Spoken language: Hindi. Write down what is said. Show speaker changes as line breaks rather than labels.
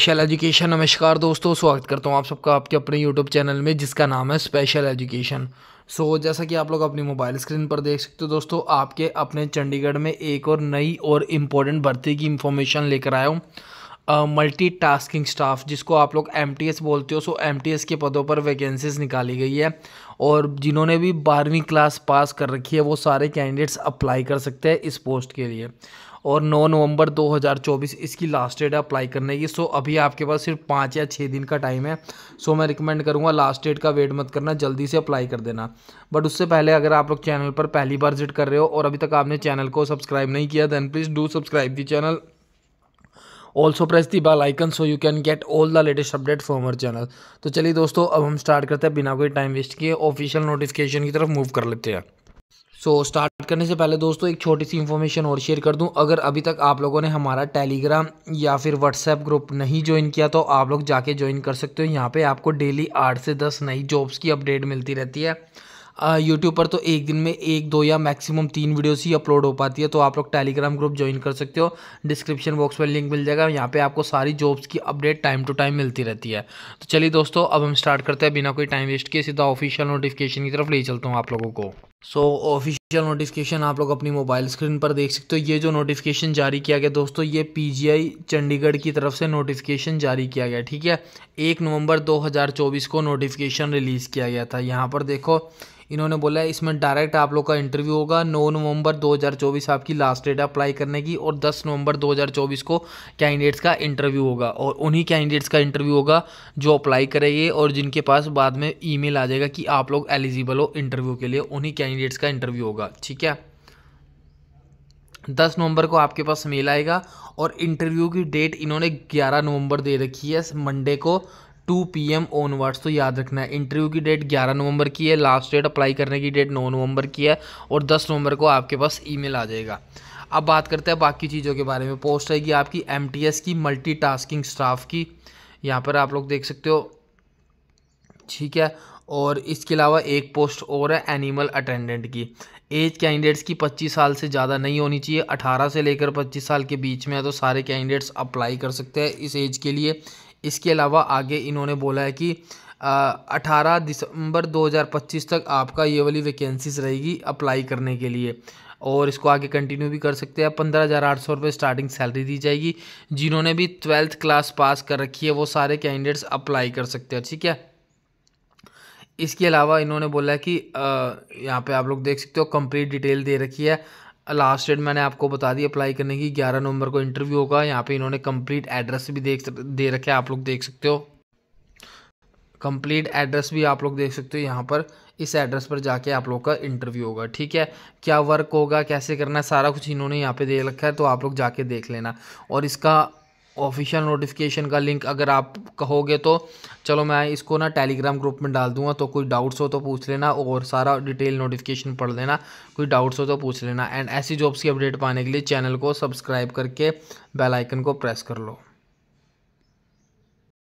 स्पेशल एजुकेशन नमस्कार दोस्तों स्वागत करता हूँ आप सबका आपके अपने यूट्यूब चैनल में जिसका नाम है स्पेशल एजुकेशन सो so, जैसा कि आप लोग अपनी मोबाइल स्क्रीन पर देख सकते हो दोस्तों आपके अपने चंडीगढ़ में एक और नई और इम्पोर्टेंट भर्ती की इन्फॉर्मेशन लेकर आया हूँ मल्टी टास्किंग स्टाफ जिसको आप लोग एम बोलते हो सो एम के पदों पर वैकेंसीज निकाली गई है और जिन्होंने भी बारहवीं क्लास पास कर रखी है वो सारे कैंडिडेट्स अप्लाई कर सकते हैं इस पोस्ट के लिए और 9 नवंबर 2024 इसकी लास्ट डेट अप्लाई करने की सो अभी आपके पास सिर्फ पाँच या छः दिन का टाइम है सो मैं रिकमेंड करूँगा लास्ट डेट का वेट मत करना जल्दी से अप्लाई कर देना बट उससे पहले अगर आप लोग चैनल पर पहली बार विजिट कर रहे हो और अभी तक आपने चैनल को सब्सक्राइब नहीं किया then please do subscribe the channel also press the bell icon so you can get all the latest update from our channel तो चलिए दोस्तों अब हम स्टार्ट करते हैं बिना कोई टाइम वेस्ट किए ऑफिशियल नोटिफिकेशन की तरफ मूव कर लेते हैं सो so, स्टार्ट करने से पहले दोस्तों एक छोटी सी इन्फॉर्मेशन और शेयर कर दूं अगर अभी तक आप लोगों ने हमारा टेलीग्राम या फिर व्हाट्सएप ग्रुप नहीं ज्वाइन किया तो आप लोग जाके ज्वाइन कर सकते हो यहाँ पे आपको डेली आठ से दस नई जॉब्स की अपडेट मिलती रहती है यूट्यूब पर तो एक दिन में एक दो या मैक्सिमम तीन वीडियोस ही अपलोड हो पाती है तो आप लोग टेलीग्राम ग्रुप ज्वाइन कर सकते हो डिस्क्रिप्शन बॉक्स में लिंक मिल जाएगा यहाँ पे आपको सारी जॉब्स की अपडेट टाइम टू टाइम मिलती रहती है तो चलिए दोस्तों अब हम स्टार्ट करते हैं बिना कोई टाइम वेस्ट किए सीधा ऑफिशियल नोटिफिकेशन की तरफ ले चलता हूँ आप लोगों को सो ऑफिशियल नोटिफिकेशन आप लोग अपनी मोबाइल स्क्रीन पर देख सकते हो ये जो नोटिफिकेशन जारी किया गया दोस्तों ये पीजीआई चंडीगढ़ की तरफ से नोटिफिकेशन जारी किया गया ठीक है एक नवंबर 2024 को नोटिफिकेशन रिलीज़ किया गया था यहाँ पर देखो इन्होंने बोला है इसमें डायरेक्ट आप लोग का इंटरव्यू होगा नौ नवंबर 2024 आपकी लास्ट डेट है अप्लाई करने की और 10 नवंबर 2024 को कैंडिडेट्स का इंटरव्यू होगा और उन्हीं कैंडिडेट्स का इंटरव्यू होगा जो अप्लाई करेंगे और जिनके पास बाद में ईमेल आ जाएगा कि आप लोग एलिजिबल हो इंटरव्यू के लिए उन्हीं कैंडिडेट्स का इंटरव्यू होगा ठीक है दस नवंबर को आपके पास मेल आएगा और इंटरव्यू की डेट इन्होंने ग्यारह नवंबर दे रखी है मंडे को टू पी एम ऑनवर्ड्स तो याद रखना है इंटरव्यू की डेट ग्यारह नवंबर की है लास्ट डेट अप्लाई करने की डेट नौ नवंबर की है और दस नवंबर को आपके पास ईमेल आ जाएगा अब बात करते हैं बाकी चीज़ों के बारे में पोस्ट रहेगी आपकी एम की मल्टी स्टाफ की यहाँ पर आप लोग देख सकते हो ठीक है और इसके अलावा एक पोस्ट और है एनिमल अटेंडेंट की एज कैंडिडेट्स की 25 साल से ज़्यादा नहीं होनी चाहिए 18 से लेकर 25 साल के बीच में है तो सारे कैंडिडेट्स अप्लाई कर सकते हैं इस एज के लिए इसके अलावा आगे इन्होंने बोला है कि अठारह दिसंबर 2025 तक आपका ये वाली वैकेंसीज रहेगी अप्लाई करने के लिए और इसको आगे कंटिन्यू भी कर सकते हैं पंद्रह हज़ार आठ सौ रुपये स्टार्टिंग सैलरी दी जाएगी जिन्होंने भी ट्वेल्थ क्लास पास कर रखी है वो सारे कैंडिडेट्स अप्लाई कर सकते हैं ठीक है इसके अलावा इन्होंने बोला है कि यहाँ पे आप लोग देख सकते हो कंप्लीट डिटेल दे रखी है लास्ट डेट मैंने आपको बता दी अप्लाई करने की ग्यारह नवंबर को इंटरव्यू होगा यहाँ पे इन्होंने कंप्लीट एड्रेस भी देख दे रखे आप लोग देख सकते हो कंप्लीट एड्रेस भी आप लोग देख सकते हो यहाँ पर इस एड्रेस पर जाके आप लोग का इंटरव्यू होगा ठीक है क्या वर्क होगा कैसे करना है सारा कुछ इन्होंने यहाँ पे दे रखा है तो आप लोग जाके देख लेना और इसका ऑफिशियल नोटिफिकेशन का लिंक अगर आप कहोगे तो चलो मैं इसको ना टेलीग्राम ग्रुप में डाल दूंगा तो कोई डाउट्स हो तो पूछ लेना और सारा डिटेल नोटिफिकेशन पढ़ लेना कोई डाउट्स हो तो पूछ लेना एंड ऐसी जॉब्स की अपडेट पाने के लिए चैनल को सब्सक्राइब करके बेल आइकन को प्रेस कर लो